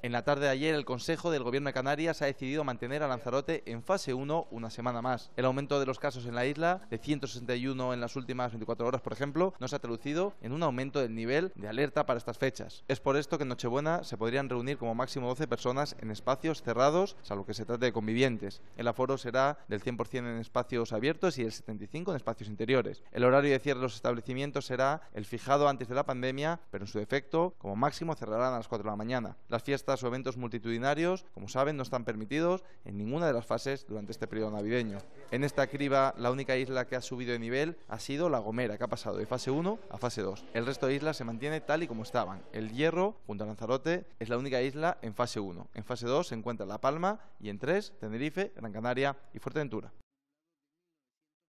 En la tarde de ayer, el Consejo del Gobierno de Canarias ha decidido mantener a Lanzarote en fase 1 una semana más. El aumento de los casos en la isla, de 161 en las últimas 24 horas, por ejemplo, no se ha traducido en un aumento del nivel de alerta para estas fechas. Es por esto que en Nochebuena se podrían reunir como máximo 12 personas en espacios cerrados, salvo que se trate de convivientes. El aforo será del 100% en espacios abiertos y el 75% en espacios interiores. El horario de cierre de los establecimientos será el fijado antes de la pandemia, pero en su defecto, como máximo cerrarán a las 4 de la mañana. Las fiestas o eventos multitudinarios, como saben, no están permitidos en ninguna de las fases durante este periodo navideño. En esta criba, la única isla que ha subido de nivel ha sido La Gomera, que ha pasado de fase 1 a fase 2. El resto de islas se mantiene tal y como estaban. El Hierro, junto a Lanzarote, es la única isla en fase 1. En fase 2 se encuentra La Palma y en 3, Tenerife, Gran Canaria y Fuerteventura.